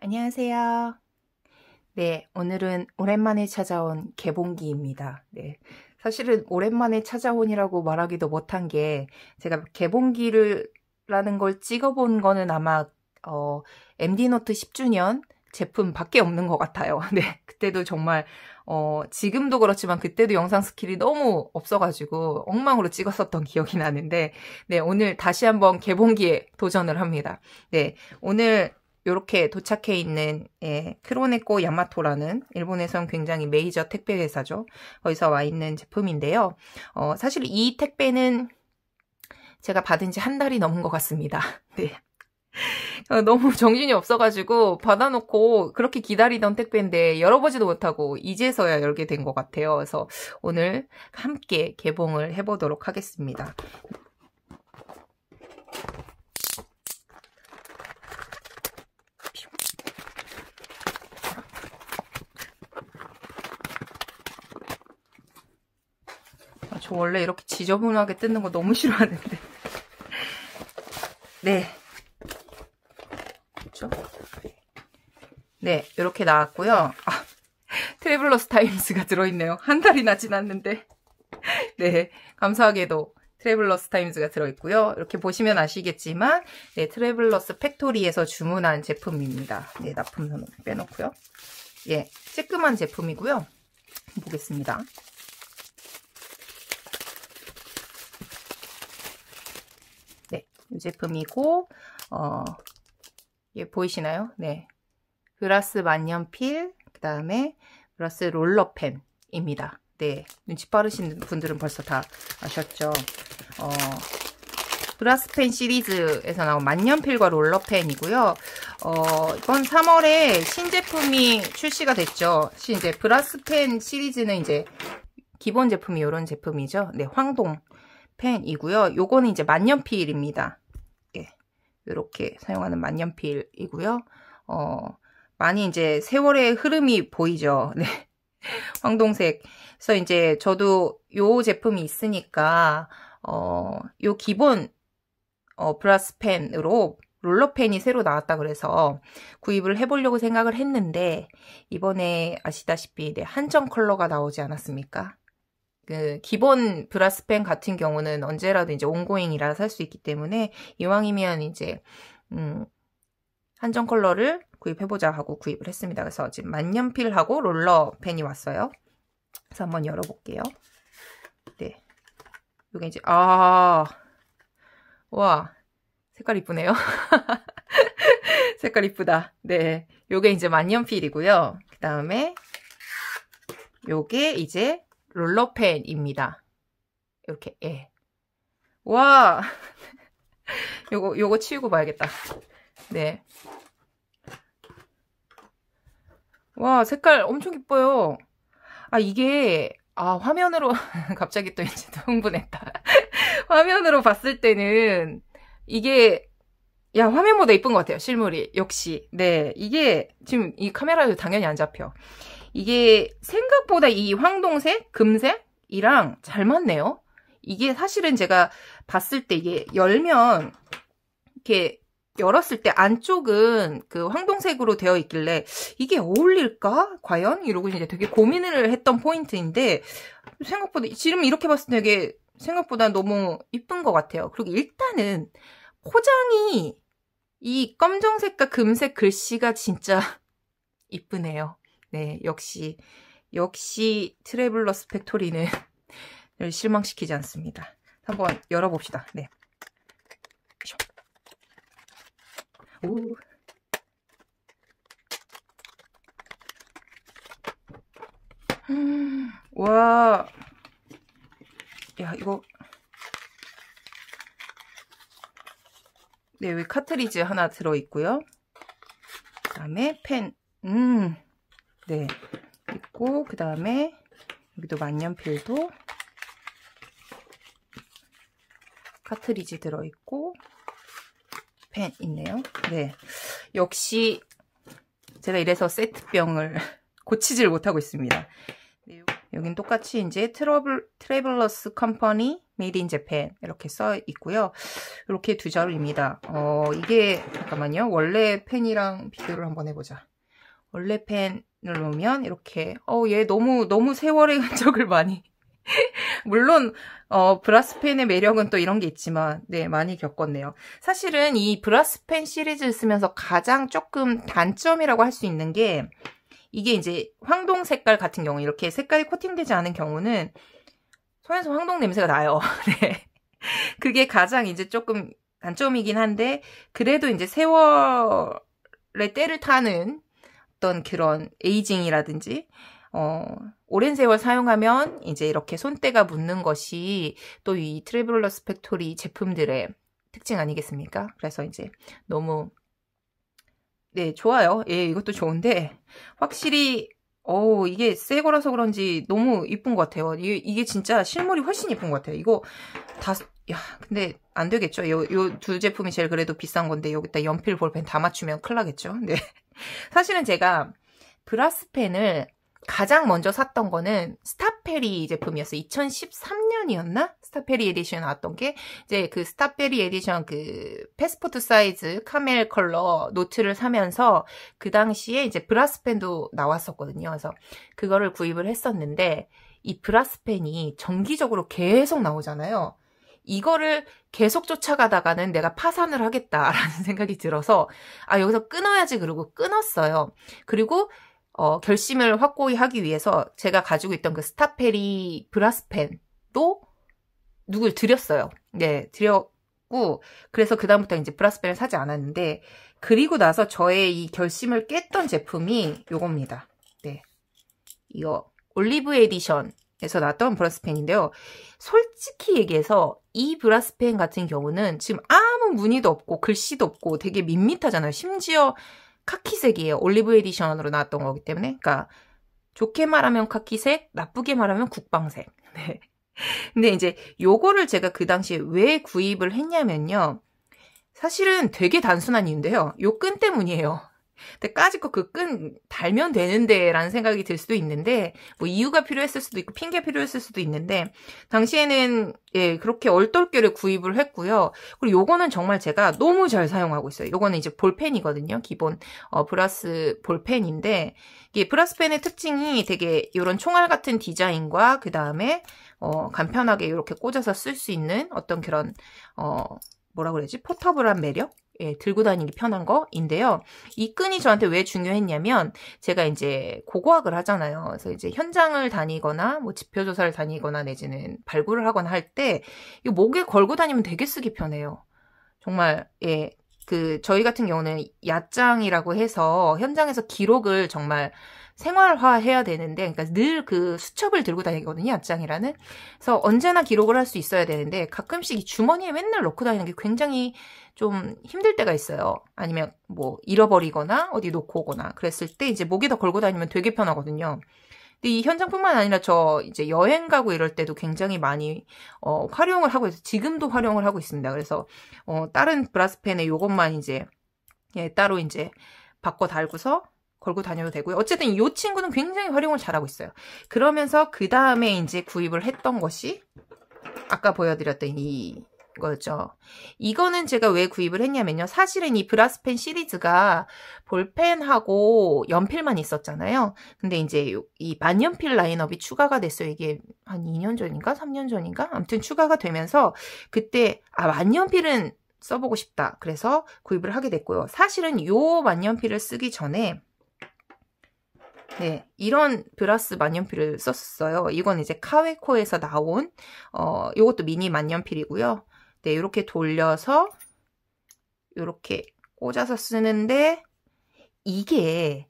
안녕하세요. 네, 오늘은 오랜만에 찾아온 개봉기입니다. 네. 사실은 오랜만에 찾아온이라고 말하기도 못한 게 제가 개봉기를라는 걸 찍어본 거는 아마 어, MD노트 10주년 제품밖에 없는 것 같아요. 네, 그때도 정말 어, 지금도 그렇지만 그때도 영상 스킬이 너무 없어가지고 엉망으로 찍었었던 기억이 나는데, 네 오늘 다시 한번 개봉기에 도전을 합니다. 네, 오늘 이렇게 도착해 있는 예, 크로네코 야마토라는 일본에선 굉장히 메이저 택배 회사죠. 거기서 와 있는 제품인데요. 어, 사실 이 택배는 제가 받은 지 한 달이 넘은 것 같습니다. 네. 어, 너무 정신이 없어가지고 받아놓고 그렇게 기다리던 택배인데 열어보지도 못하고 이제서야 열게 된 것 같아요. 그래서 오늘 함께 개봉을 해보도록 하겠습니다. 저 원래 이렇게 지저분하게 뜯는 거 너무 싫어하는데. 네. 그죠? 네, 이렇게 나왔고요. 아, 트래블러스 타임스가 들어있네요. 한 달이나 지났는데. 네, 감사하게도 트래블러스 타임즈가 들어있고요. 이렇게 보시면 아시겠지만 네, 트래블러스 팩토리에서 주문한 제품입니다. 네, 납품선 빼놓고요. 예, 쬐끄만 제품이고요. 보겠습니다. 이 제품이고 어, 예, 보이시나요? 네. 브라스 만년필, 그 다음에 브라스 롤러펜입니다. 네. 눈치 빠르신 분들은 벌써 다 아셨죠? 어, 브라스펜 시리즈에서 나온 만년필과 롤러펜이고요. 어, 이번 3월에 신제품이 출시가 됐죠. 이제 브라스펜 시리즈는 이제 기본 제품이 이런 제품이죠. 네, 황동 펜이고요. 요거는 이제 만년필입니다. 예, 이렇게 사용하는 만년필이고요. 어, 많이 이제 세월의 흐름이 보이죠. 네. 황동색. 그래서 이제 저도 요 제품이 있으니까 어, 요 기본 어, 브라스 펜으로 롤러펜이 새로 나왔다 그래서 구입을 해보려고 생각을 했는데 이번에 아시다시피 네, 한정 컬러가 나오지 않았습니까? 그 기본 브라스펜 같은 경우는 언제라도 이제 온고잉이라 살 수 있기 때문에 이왕이면 이제 음 한정 컬러를 구입해보자 하고 구입을 했습니다. 그래서 지금 만년필하고 롤러펜이 왔어요. 그래서 한번 열어볼게요. 네. 요게 이제, 아, 와, 색깔 이쁘네요. 색깔 이쁘다. 네. 요게 이제 만년필이고요. 그 다음에 요게 이제 롤러펜입니다. 이렇게 예. 와 요거 요거 치우고 봐야겠다. 네. 와 색깔 엄청 기뻐요. 아 이게 아 화면으로 갑자기 또 이제 또 흥분했다. 화면으로 봤을 때는 이게 야 화면보다 이쁜 것 같아요 실물이 역시 네 이게 지금 이 카메라도 당연히 안 잡혀 이게 생각보다 이 황동색, 금색이랑 잘 맞네요. 이게 사실은 제가 봤을 때 이게 열면 이렇게 열었을 때 안쪽은 그 황동색으로 되어 있길래 이게 어울릴까? 과연? 이러고 이제 되게 고민을 했던 포인트인데 생각보다 지금 이렇게 봤을 때 되게 생각보다 너무 이쁜 것 같아요. 그리고 일단은 포장이 이 검정색과 금색 글씨가 진짜 이쁘네요. 네, 역시 역시 트래블러스 팩토리는 실망시키지 않습니다. 한번 열어봅시다. 네. 오. 와. 야, 이거. 네, 여기 카트리지 하나 들어있고요. 그 다음에 펜. 음. 네, 있고 그 다음에 여기도 만년필도 카트리지 들어있고 펜 있네요. 네, 역시 제가 이래서 세트병을 고치질 못하고 있습니다. 네, 여긴 똑같이 이제 트러블, 트래블러스 컴퍼니 메이드 인 재팬 이렇게 써 있고요. 이렇게 두 자루입니다. 어, 이게 잠깐만요. 원래 펜이랑 비교를 한번 해보자. 원래 펜을 놓으면 이렇게 어 얘 너무 너무 세월의 흔적을 많이 물론 어, 브라스펜의 매력은 또 이런 게 있지만 네 많이 겪었네요. 사실은 이 브라스펜 시리즈를 쓰면서 가장 조금 단점이라고 할 수 있는 게 이게 이제 황동 색깔 같은 경우 이렇게 색깔이 코팅되지 않은 경우는 손에서 황동 냄새가 나요. 네. 그게 가장 이제 조금 단점이긴 한데 그래도 이제 세월의 때를 타는 어떤 그런 에이징이라든지 어, 오랜 세월 사용하면 이제 이렇게 손때가 묻는 것이 또 이 트래블러스 팩토리 제품들의 특징 아니겠습니까? 그래서 이제 너무 네, 좋아요. 예, 이것도 좋은데 확실히 어 이게 새 거라서 그런지 너무 이쁜 것 같아요. 이게, 이게 진짜 실물이 훨씬 이쁜 것 같아요. 이거 다, 야, 근데 안 되겠죠. 요, 요 두 제품이 제일 그래도 비싼 건데 여기다 연필 볼펜 다 맞추면 큰일 나겠죠. 네. 사실은 제가 브라스펜을 가장 먼저 샀던 거는 스타페리 제품이었어요. 2013년이었나? 스타페리 에디션 나왔던 게 이제 그 스타페리 에디션 그 패스포트 사이즈 카멜 컬러 노트를 사면서 그 당시에 이제 브라스펜도 나왔었거든요. 그래서 그거를 구입을 했었는데 이 브라스펜이 정기적으로 계속 나오잖아요. 이거를 계속 쫓아가다가는 내가 파산을 하겠다라는 생각이 들어서 아 여기서 끊어야지 그러고 끊었어요. 그리고 어, 결심을 확고히 하기 위해서 제가 가지고 있던 그 스타페리 브라스펜도 누굴 드렸어요. 네, 드렸고 그래서 그다음부터 이제 브라스펜을 사지 않았는데 그리고 나서 저의 이 결심을 깼던 제품이 요겁니다. 네, 이거 올리브 에디션에서 나왔던 브라스펜인데요. 솔직히 얘기해서 이 브라스펜 같은 경우는 지금 아무 무늬도 없고 글씨도 없고 되게 밋밋하잖아요. 심지어 카키색이에요. 올리브 에디션으로 나왔던 거기 때문에. 그러니까 좋게 말하면 카키색, 나쁘게 말하면 국방색. 네. 근데 이제 요거를 제가 그 당시에 왜 구입을 했냐면요. 사실은 되게 단순한 이유인데요. 요 끈 때문이에요. 근데 까짓 거 그 끈 달면 되는데라는 생각이 들 수도 있는데 뭐 이유가 필요했을 수도 있고 핑계 필요했을 수도 있는데 당시에는 예 그렇게 얼떨결에 구입을 했고요. 그리고 요거는 정말 제가 너무 잘 사용하고 있어요. 요거는 이제 볼펜이거든요. 기본 어, 브라스 볼펜인데 이게 브라스펜의 특징이 되게 이런 총알 같은 디자인과 그 다음에 어, 간편하게 이렇게 꽂아서 쓸 수 있는 어떤 그런 어 뭐라 그러지 포터블한 매력 예, 들고 다니기 편한 거인데요. 이 끈이 저한테 왜 중요했냐면 제가 이제 고고학을 하잖아요. 그래서 이제 현장을 다니거나 뭐 지표 조사를 다니거나 내지는 발굴을 하거나 할때 이 목에 걸고 다니면 되게 쓰기 편해요. 정말 예. 그 저희 같은 경우는 야장이라고 해서 현장에서 기록을 정말 생활화해야 되는데, 그러니까 늘 그 수첩을 들고 다니거든요, 앞장이라는. 그래서 언제나 기록을 할 수 있어야 되는데, 가끔씩 이 주머니에 맨날 넣고 다니는 게 굉장히 좀 힘들 때가 있어요. 아니면 뭐 잃어버리거나 어디 놓고 오거나 그랬을 때 이제 목에다 걸고 다니면 되게 편하거든요. 근데 이 현장뿐만 아니라 저 이제 여행 가고 이럴 때도 굉장히 많이 어, 활용을 하고 있어요. 지금도 활용을 하고 있습니다. 그래서 어, 다른 브라스펜에 요것만 이제 예, 따로 이제 바꿔 달고서 걸고 다녀도 되고요. 어쨌든 이 친구는 굉장히 활용을 잘하고 있어요. 그러면서 그 다음에 이제 구입을 했던 것이 아까 보여드렸던 이 거죠. 이거는 제가 왜 구입을 했냐면요. 사실은 이 브라스펜 시리즈가 볼펜하고 연필만 있었잖아요. 근데 이제 이만연필 라인업이 추가가 됐어요. 이게 한 2년 전인가 3년 전인가 아무튼 추가가 되면서 그때 아 만연필은 써보고 싶다. 그래서 구입을 하게 됐고요. 사실은 요 만연필을 쓰기 전에 네, 이런 브라스 만년필을 썼어요. 이건 이제 카웨코에서 나온 어, 이것도 미니 만년필이고요. 네, 이렇게 돌려서 이렇게 꽂아서 쓰는데 이게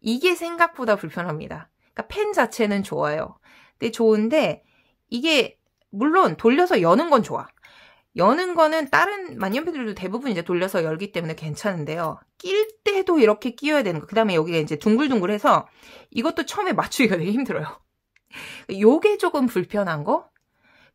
이게 생각보다 불편합니다. 그러니까 펜 자체는 좋아요. 근데 좋은데 이게 물론 돌려서 여는 건 좋아. 여는 거는 다른 만년필들도 대부분 이제 돌려서 열기 때문에 괜찮은데요. 낄 때도 이렇게 끼워야 되는 거. 그 다음에 여기가 이제 둥글둥글해서 이것도 처음에 맞추기가 되게 힘들어요. 요게 조금 불편한 거?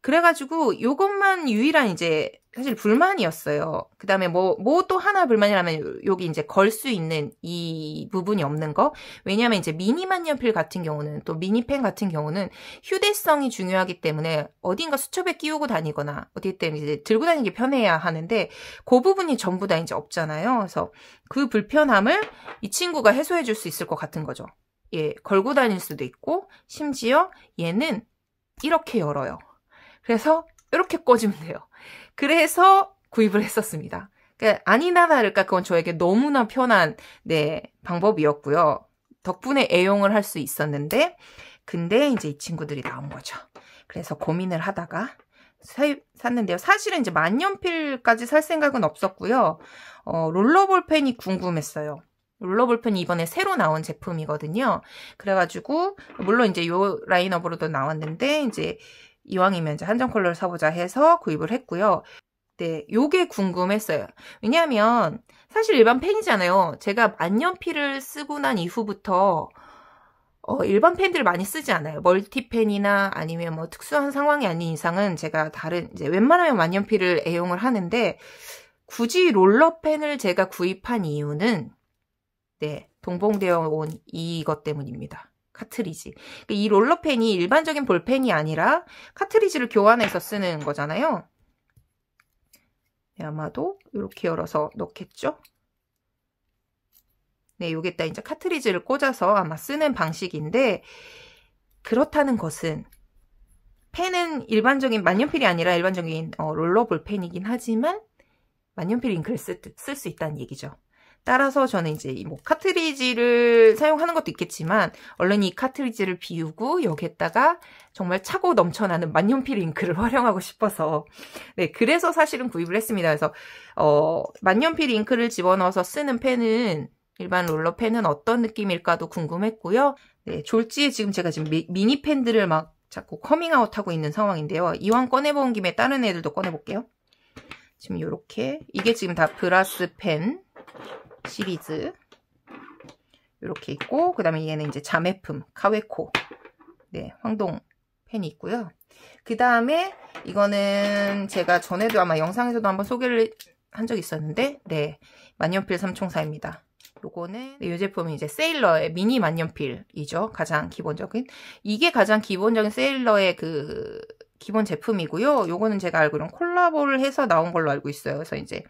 그래가지고 요것만 유일한 이제 사실 불만이었어요. 그 다음에 뭐, 뭐 또 하나 불만이라면 여기 이제 걸 수 있는 이 부분이 없는 거. 왜냐하면 이제 미니 만연필 같은 경우는 또 미니펜 같은 경우는 휴대성이 중요하기 때문에 어딘가 수첩에 끼우고 다니거나 어디 때문에 이제 들고 다니기 편해야 하는데 그 부분이 전부 다 이제 없잖아요. 그래서 그 불편함을 이 친구가 해소해 줄 수 있을 것 같은 거죠. 예, 걸고 다닐 수도 있고 심지어 얘는 이렇게 열어요. 그래서 이렇게 꽂으면 돼요. 그래서 구입을 했었습니다. 그러니까 아니나 다를까 그건 저에게 너무나 편한 네 방법이었고요. 덕분에 애용을 할 수 있었는데 근데 이제 이 친구들이 나온 거죠. 그래서 고민을 하다가 샀는데요. 사실은 이제 만년필까지 살 생각은 없었고요. 어, 롤러볼펜이 궁금했어요. 롤러볼펜이 이번에 새로 나온 제품이거든요. 그래가지고 물론 이제 요 라인업으로도 나왔는데 이제 이왕이면 이제 한정 컬러를 사보자 해서 구입을 했고요. 네, 요게 궁금했어요. 왜냐하면 사실 일반 펜이잖아요. 제가 만년필을 쓰고 난 이후부터 어, 일반 펜들을 많이 쓰지 않아요. 멀티펜이나 아니면 뭐 특수한 상황이 아닌 이상은 제가 다른 이제 웬만하면 만년필을 애용을 하는데 굳이 롤러펜을 제가 구입한 이유는 네, 동봉되어 온 이것 때문입니다. 카트리지. 그러니까 이 롤러펜이 일반적인 볼펜이 아니라 카트리지를 교환해서 쓰는 거잖아요. 네, 아마도 이렇게 열어서 넣겠죠? 네, 여기다 이제 카트리지를 꽂아서 아마 쓰는 방식인데 그렇다는 것은 펜은 일반적인 만년필이 아니라 일반적인 어, 롤러볼 펜이긴 하지만 만년필 잉크를 쓸 수 있다는 얘기죠. 따라서 저는 이제 뭐 카트리지를 사용하는 것도 있겠지만 얼른 이 카트리지를 비우고 여기에다가 정말 차고 넘쳐나는 만년필 잉크를 활용하고 싶어서 네 그래서 사실은 구입을 했습니다. 그래서 어 만년필 잉크를 집어넣어서 쓰는 펜은 일반 롤러펜은 어떤 느낌일까도 궁금했고요. 네, 졸지에 지금 제가 지금 미, 미니 펜들을 막 자꾸 커밍아웃하고 있는 상황인데요. 이왕 꺼내본 김에 다른 애들도 꺼내볼게요. 지금 이렇게 이게 지금 다 브라스 펜 시리즈 이렇게 있고 그 다음에 얘는 이제 자매품 카웨코 네 황동 펜이 있고요 그 다음에 이거는 제가 전에도 아마 영상에서도 한번 소개를 한적이 있었는데 네 만년필 삼총사입니다 요거는 이 네, 제품은 이제 세일러의 미니 만년필이죠 가장 기본적인 이게 가장 기본적인 세일러의 그 기본 제품이고요 요거는 제가 알고 이런 콜라보를 해서 나온 걸로 알고 있어요 그래서 이제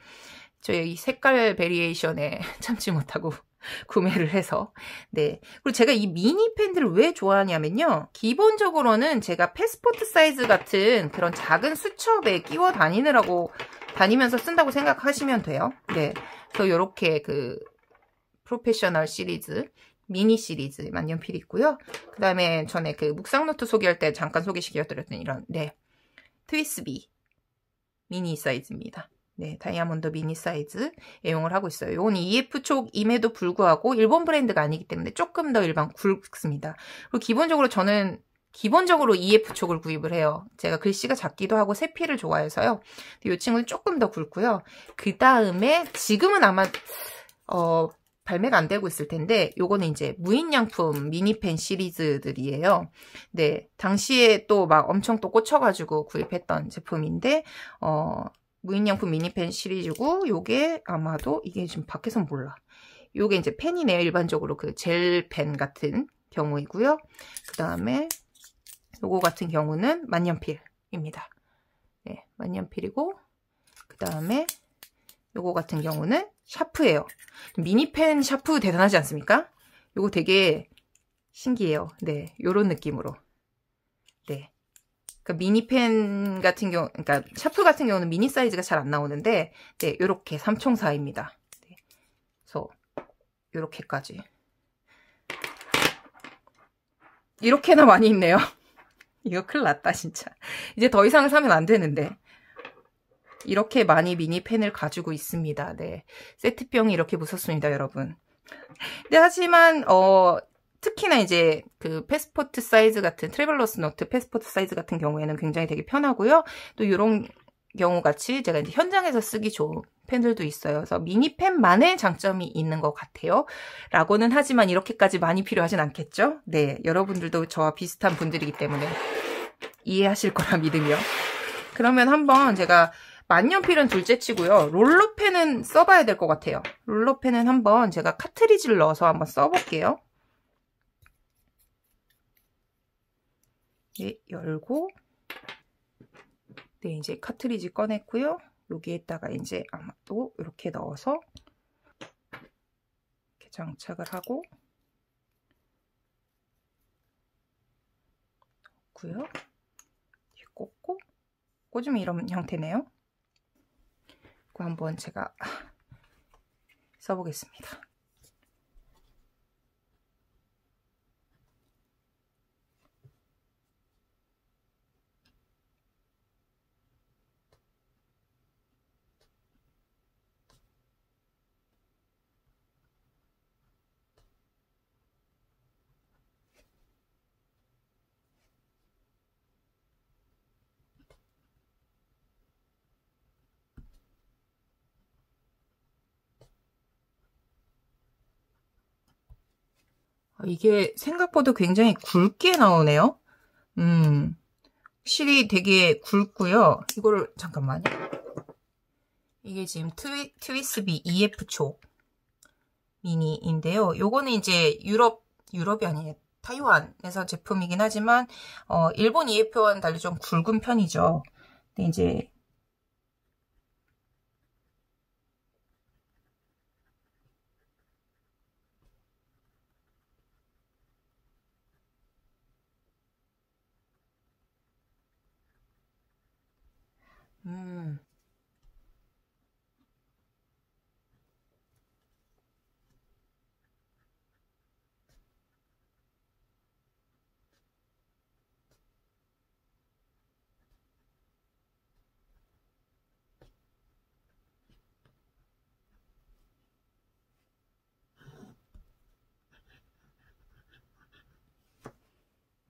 저희 색깔 베리에이션에 참지 못하고 구매를 해서 네 그리고 제가 이 미니 팬들을왜 좋아하냐면요 기본적으로는 제가 패스포트 사이즈 같은 그런 작은 수첩에 끼워 다니느라고 다니면서 쓴다고 생각하시면 돼요 네 그래서 이렇게 그 프로페셔널 시리즈 미니 시리즈 만년필이 있고요 그 다음에 전에 그 묵상노트 소개할 때 잠깐 소개시켜드렸던 이런 네 트위스비 미니 사이즈입니다 네, 다이아몬드 미니 사이즈 애용을 하고 있어요. 이건 EF 촉임에도 불구하고 일본 브랜드가 아니기 때문에 조금 더 일반 굵습니다. 그리고 기본적으로 저는 기본적으로 EF 촉을 구입을 해요. 제가 글씨가 작기도 하고 새피를 좋아해서요. 이 친구는 조금 더 굵고요. 그 다음에 지금은 아마 어, 발매가 안 되고 있을 텐데 요거는 이제 무인양품 미니펜 시리즈들이에요. 네, 당시에 또 막 엄청 또 꽂혀가지고 구입했던 제품인데 어, 무인양품 미니펜 시리즈고 요게 아마도 이게 지금 밖에선 몰라. 요게 이제 펜이네요. 일반적으로 그 젤펜 같은 경우이고요. 그 다음에 요거 같은 경우는 만년필입니다. 네, 만년필이고 그 다음에 요거 같은 경우는 샤프예요. 미니펜 샤프 대단하지 않습니까? 요거 되게 신기해요. 네, 요런 느낌으로. 네, 그러니까 미니펜 같은 경우, 그러니까 샤프 같은 경우는 미니 사이즈가 잘 안 나오는데, 네, 요렇게 3총사입니다. 네. 그래서, 요렇게까지. 이렇게나 많이 있네요. 이거 큰일 났다, 진짜. 이제 더 이상 사면 안 되는데. 이렇게 많이 미니펜을 가지고 있습니다. 네. 세트병이 이렇게 무섭습니다, 여러분. 근 네, 하지만, 어, 특히나 이제 그 패스포트 사이즈 같은 트래블러스 노트 패스포트 사이즈 같은 경우에는 굉장히 되게 편하고요. 또 이런 경우 같이 제가 이제 현장에서 쓰기 좋은 펜들도 있어요. 그래서 미니펜만의 장점이 있는 것 같아요. 라고는 하지만 이렇게까지 많이 필요하진 않겠죠? 네, 여러분들도 저와 비슷한 분들이기 때문에 이해하실 거라 믿으며 그러면 한번 제가 만년필은 둘째치고요. 롤러펜은 써봐야 될 것 같아요. 롤러펜은 한번 제가 카트리지를 넣어서 한번 써볼게요. 네, 열고 네, 이제 카트리지 꺼냈고요. 여기에다가 이제 아마 또 이렇게 넣어서 이렇게 장착을 하고 넣고요. 꽂고 꽂으면 이런 형태네요. 이거 한번 제가 써보겠습니다. 아, 이게 생각보다 굉장히 굵게 나오네요. 음, 실이 되게 굵고요. 이거를 잠깐만요. 이게 지금 트위, 트위스비 e f 초 미니인데요. 요거는 이제 유럽, 유럽이 아니에요. 타이완에서 제품이긴 하지만 어, 일본 EF와는 달리 좀 굵은 편이죠. 근데 이제 음.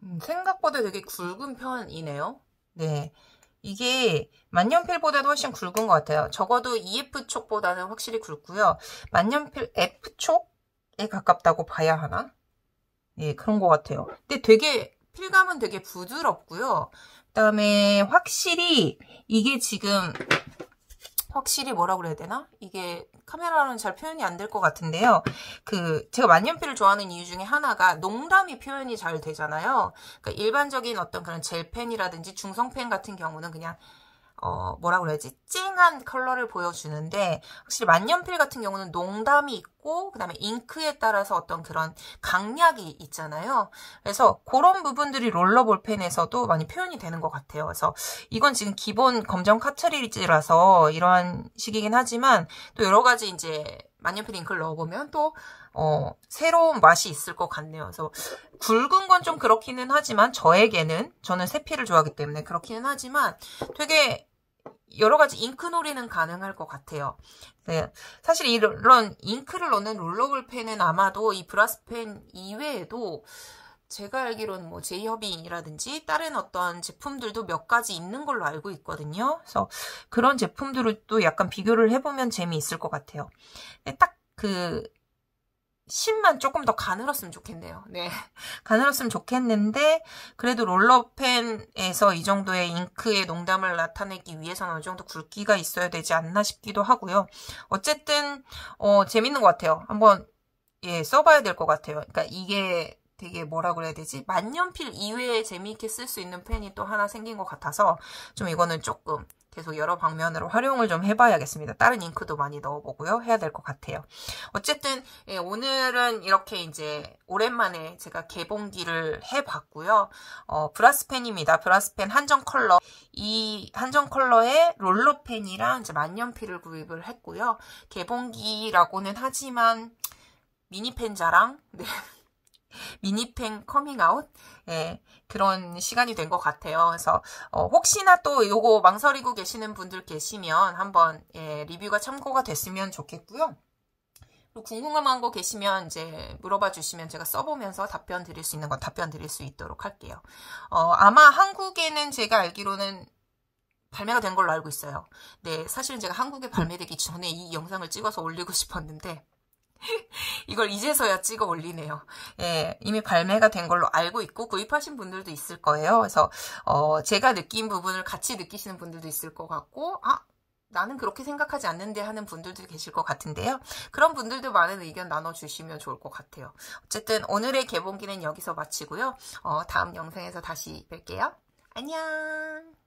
음, 생각보다 되게 굵은 편이네요. 네. 이게 만년필보다도 훨씬 굵은 것 같아요. 적어도 EF촉보다는 확실히 굵고요. 만년필 F촉에 가깝다고 봐야 하나? 예, 그런 것 같아요. 근데 되게 필감은 되게 부드럽고요. 그다음에 확실히 이게 지금 확실히 뭐라 그래야 되나? 이게 카메라로는 잘 표현이 안 될 것 같은데요. 그 제가 만년필을 좋아하는 이유 중에 하나가 농담이 표현이 잘 되잖아요. 그러니까 일반적인 어떤 그런 젤펜이라든지 중성펜 같은 경우는 그냥 어, 뭐라 그래야지, 찡한 컬러를 보여주는데, 확실히 만년필 같은 경우는 농담이 있고, 그 다음에 잉크에 따라서 어떤 그런 강약이 있잖아요. 그래서 그런 부분들이 롤러 볼펜에서도 많이 표현이 되는 것 같아요. 그래서 이건 지금 기본 검정 카트리지라서 이러한 식이긴 하지만, 또 여러 가지 이제 만년필 잉크를 넣어보면 또, 어, 새로운 맛이 있을 것 같네요. 그래서 굵은 건 좀 그렇기는 하지만, 저에게는, 저는 새필을 좋아하기 때문에 그렇기는 하지만, 되게 여러 가지 잉크놀이는 가능할 것 같아요. 네. 사실 이런 잉크를 넣는 롤러블 펜은 아마도 이 브라스 펜 이외에도 제가 알기로는 뭐 제이허빙이라든지 다른 어떤 제품들도 몇 가지 있는 걸로 알고 있거든요. 그래서 그런 제품들을 또 약간 비교를 해보면 재미있을 것 같아요. 딱그 심만 조금 더 가늘었으면 좋겠네요. 네. 가늘었으면 좋겠는데, 그래도 롤러펜에서 이 정도의 잉크의 농담을 나타내기 위해서는 어느 정도 굵기가 있어야 되지 않나 싶기도 하고요. 어쨌든, 어, 재밌는 것 같아요. 한번, 예, 써봐야 될 것 같아요. 그러니까 이게 되게 뭐라 그래야 되지? 만년필 이외에 재미있게 쓸 수 있는 펜이 또 하나 생긴 것 같아서, 좀 이거는 조금, 계속 여러 방면으로 활용을 좀 해봐야겠습니다. 다른 잉크도 많이 넣어보고요. 해야 될 것 같아요. 어쨌든 예, 오늘은 이렇게 이제 오랜만에 제가 개봉기를 해봤고요. 어, 브라스펜입니다. 브라스펜 한정 컬러. 이 한정 컬러에 롤러펜이랑 이제 만년필을 구입을 했고요. 개봉기라고는 하지만 미니펜자랑 네. 미니팬 커밍아웃 예, 그런 시간이 된 것 같아요. 그래서 어, 혹시나 또 요거 망설이고 계시는 분들 계시면 한번 예, 리뷰가 참고가 됐으면 좋겠고요. 그리고 궁금한 거 계시면 이제 물어봐 주시면 제가 써보면서 답변 드릴 수 있는 건 답변 드릴 수 있도록 할게요. 어, 아마 한국에는 제가 알기로는 발매가 된 걸로 알고 있어요. 네, 사실은 제가 한국에 발매되기 전에 이 영상을 찍어서 올리고 싶었는데 이걸 이제서야 찍어 올리네요. 예, 이미 발매가 된 걸로 알고 있고 구입하신 분들도 있을 거예요. 그래서 어, 제가 느낀 부분을 같이 느끼시는 분들도 있을 것 같고 아 나는 그렇게 생각하지 않는데 하는 분들도 계실 것 같은데요. 그런 분들도 많은 의견 나눠주시면 좋을 것 같아요. 어쨌든 오늘의 개봉기는 여기서 마치고요. 어, 다음 영상에서 다시 뵐게요. 안녕!